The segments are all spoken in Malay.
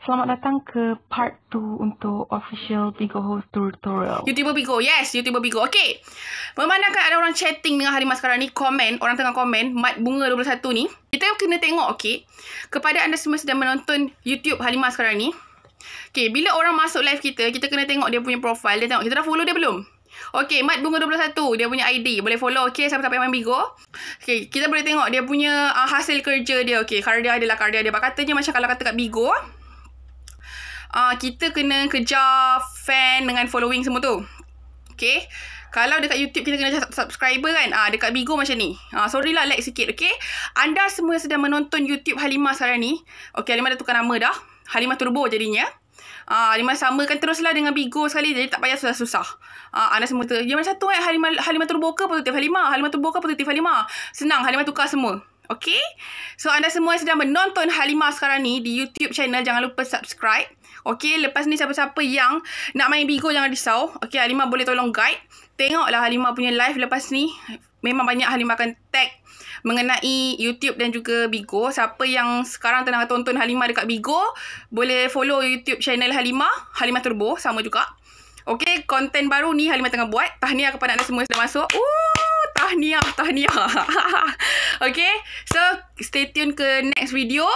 Selamat datang ke part 2 untuk official Bigo Host Tutorial. YouTuber Bigo, yes, YouTuber Bigo. Okay, memandangkan ada orang chatting dengan Harimah sekarang ni, komen, orang tengah komen, Mat Bunga 21 ni, kita kena tengok, okay, kepada anda semua sedang menonton YouTube Harimah sekarang ni, okay, bila orang masuk live kita, kita kena tengok dia punya profil, dia tengok, kita dah follow dia belum? Okay, Mat Bunga 21, dia punya ID, boleh follow, okay, siapa-siapa yang main Bigo. Okay, kita boleh tengok dia punya uh, hasil kerja dia, okay, kerja dia adalah kerja dia, katanya macam kalau kata kat Bigo, uh, kita kena kejar fan dengan following semua tu. Okay. Kalau dekat YouTube kita kena subscriber kan. Ah, uh, dekat Bigo macam ni. Ah, uh, sorry lah lag sikit. Okay. Anda semua sedang menonton YouTube Halimah sekarang ni. Okay. Halimah dah tukar nama dah. Halimah Turbo jadinya. Ah, Halimah Halimah kan teruslah dengan Bigo sekali. Jadi tak payah susah-susah. Ah, anda semua tu. Yang mana satu kan? Halimah, Halimah Turbo ke positif Halimah? Halimah Turbo ke positif Halimah? Senang. Halimah tukar semua. Okay? So, anda semua yang sedang menonton Halimah sekarang ni di YouTube channel, jangan lupa subscribe. Okay, lepas ni siapa-siapa yang nak main Bigo jangan risau. Okay, Halimah boleh tolong guide. Tengoklah Halimah punya live lepas ni. Memang banyak Halimah akan tag mengenai YouTube dan juga Bigo. Siapa yang sekarang tengah tonton Halimah dekat Bigo, boleh follow YouTube channel Halimah. Halimah Turbo sama juga. Okay, konten baru ni Halimah tengah buat. Tahniah kepada anda semua yang sudah masuk. Woo! tahniah, tahniah. okay, so stay tune ke next video.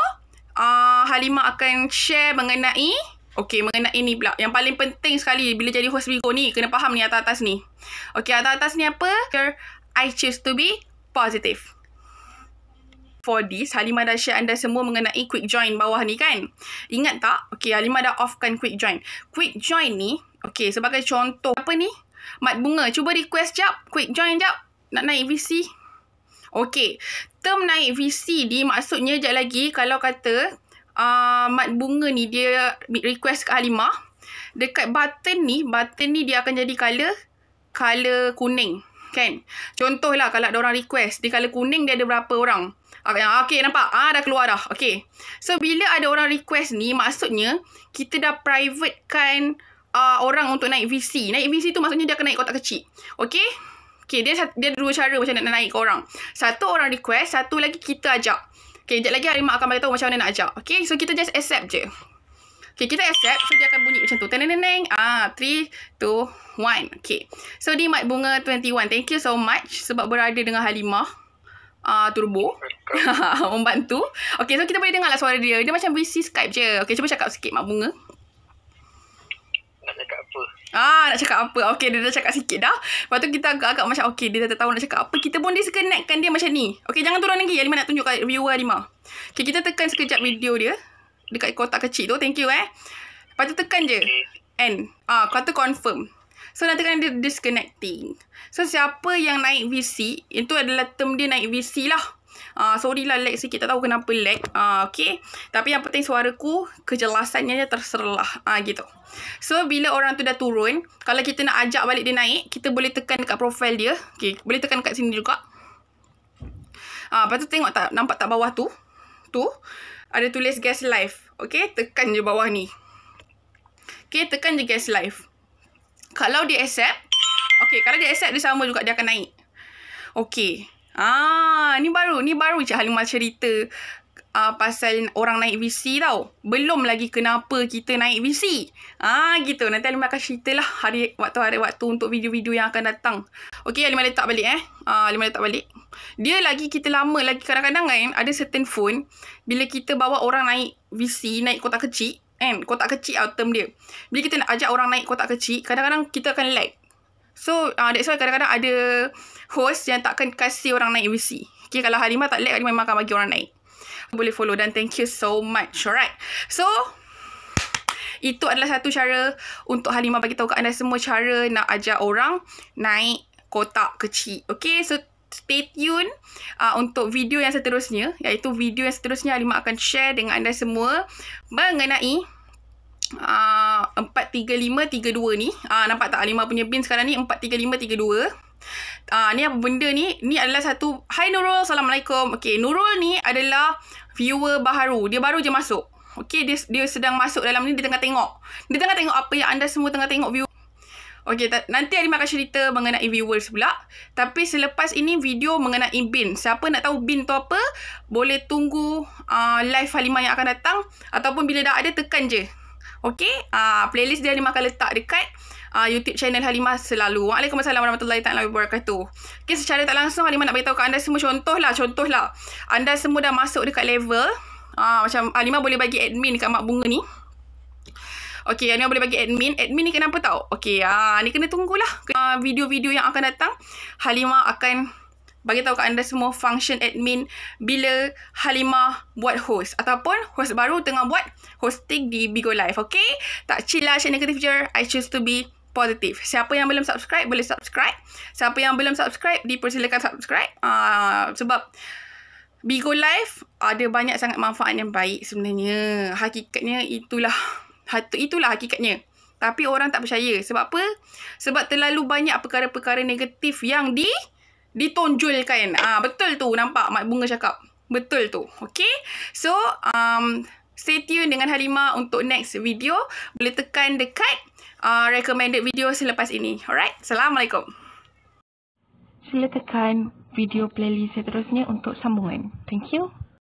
Uh, Halimah akan share mengenai Okay, mengenai ni pula. Yang paling penting sekali bila jadi host Bigo ni, kena faham ni atas-atas ni. Okay, atas-atas ni apa? I choose to be positive. For this, Halimah dah share anda semua mengenai quick join bawah ni kan? Ingat tak? Okay, Halimah dah offkan quick join. Quick join ni, okay, sebagai contoh apa ni? Mat bunga, cuba request jap. Quick join jap nak naik VC. Okey. Term naik VC ni maksudnya sekejap lagi kalau kata uh, mat bunga ni dia request ke Halimah. Dekat button ni, button ni dia akan jadi color, color kuning. Kan? Contohlah kalau ada orang request, di color kuning dia ada berapa orang. Ah, ah, Okey, nampak? Ah, dah keluar dah. Okey. So, bila ada orang request ni, maksudnya kita dah privatekan uh, orang untuk naik VC. Naik VC tu maksudnya dia akan naik kotak kecil. Okey? Okay, dia, dia dua cara macam nak naik orang. Satu orang request, satu lagi kita ajak. Okay, sekejap lagi Arimak akan beritahu macam mana nak ajak. Okay, so kita just accept je. Okay, kita accept. So, dia akan bunyi macam tu. Teneng-teneng. Ah, 3, 2, 1. Okay. So, di Mat Bunga 21. Thank you so much sebab berada dengan Halimah. Uh, turbo. Membantu. Okay, so kita boleh dengar lah suara dia. Dia macam berisi Skype je. Okay, cuba cakap sikit Mat Bunga apa. Ah, nak cakap apa. okay dia dah cakap sikit dah. Lepas tu kita agak-agak macam okay dia dah tahu nak cakap apa. Kita pun disconnectkan dia macam ni. okay jangan turun lagi. Alima nak tunjuk kat viewer Alima. Okey, kita tekan sekejap video dia dekat kotak kecil tu. Thank you eh. Lepas tu tekan je. Okay. End. Ah, kata confirm. So nanti kan dia disconnecting. So siapa yang naik VC, itu adalah term dia naik VC lah. Uh, sorry lah lag sikit. Tak tahu kenapa lag. Uh, okay. Tapi yang penting suaraku, kejelasannya dia terserlah. Uh, gitu. So, bila orang tu dah turun, kalau kita nak ajak balik dia naik, kita boleh tekan dekat profil dia. Okay. Boleh tekan dekat sini juga. Uh, lepas tu tengok tak, nampak tak bawah tu. Tu. Ada tulis gas live. Okay. Tekan je bawah ni. Okay. Tekan je gas live. Kalau dia accept, Okay, kalau dia accept, dia sama juga, dia akan naik. Okay. Ah, ni baru, ni baru Cik Halimah cerita ah pasal orang naik VC tau. Belum lagi kenapa kita naik VC. Ah, gitu. Nanti Halimah akan ceritalah hari waktu hari waktu untuk video-video yang akan datang. Okey, Halimah letak balik eh. Ah, uh, Halimah letak balik. Dia lagi kita lama lagi kadang-kadang kan ada certain phone bila kita bawa orang naik VC, naik kotak kecil kan kotak kecil atom dia bila kita nak ajak orang naik kotak kecil kadang-kadang kita akan lag So uh, that's why kadang-kadang ada host yang takkan kasih orang naik WC. Okay, kalau Halimah tak like, Halimah memang akan bagi orang naik. Boleh follow dan thank you so much. Alright. So, itu adalah satu cara untuk Halimah bagi tahu ke anda semua cara nak ajar orang naik kotak kecil. Okay, so stay tune uh, untuk video yang seterusnya. Iaitu video yang seterusnya Halimah akan share dengan anda semua mengenai uh, 4 ni. Ah, nampak tak Alimah punya bin sekarang ni 43532. 3 ah, ni apa benda ni? Ni adalah satu... Hai Nurul, Assalamualaikum. Okay, Nurul ni adalah viewer baru. Dia baru je masuk. Okay, dia, dia sedang masuk dalam ni. Dia tengah tengok. Dia tengah tengok apa yang anda semua tengah tengok view. Okay, ta- nanti Alimah akan cerita mengenai viewers pula. Tapi selepas ini video mengenai bin. Siapa nak tahu bin tu apa, boleh tunggu uh, live Halimah yang akan datang. Ataupun bila dah ada, tekan je. Okay. Uh, ah, playlist dia Halimah akan letak dekat uh, YouTube channel Halimah selalu. Waalaikumsalam warahmatullahi taala wabarakatuh. Okay, secara tak langsung Halimah nak beritahu kepada anda semua contoh lah, contoh lah. Anda semua dah masuk dekat level uh, macam Halimah boleh bagi admin dekat Mak Bunga ni. Okay, Halimah boleh bagi admin. Admin ni kenapa tau? Okay, uh, ni kena tunggulah uh, video-video yang akan datang. Halimah akan bagi tahu kat anda semua function admin bila Halimah buat host ataupun host baru tengah buat hosting di Bigo Live. Okay? Tak cila lah channel negative je. I choose to be positif. Siapa yang belum subscribe, boleh subscribe. Siapa yang belum subscribe, dipersilakan subscribe. Uh, sebab Bigo Live ada banyak sangat manfaat yang baik sebenarnya. Hakikatnya itulah itulah hakikatnya. Tapi orang tak percaya. Sebab apa? Sebab terlalu banyak perkara-perkara negatif yang di ditonjolkan. Ah betul tu nampak Mat Bunga cakap. Betul tu. Okay. So, um, stay tune dengan Halima untuk next video. Boleh tekan dekat uh, recommended video selepas ini. Alright. Assalamualaikum. Sila tekan video playlist seterusnya untuk sambungan. Thank you.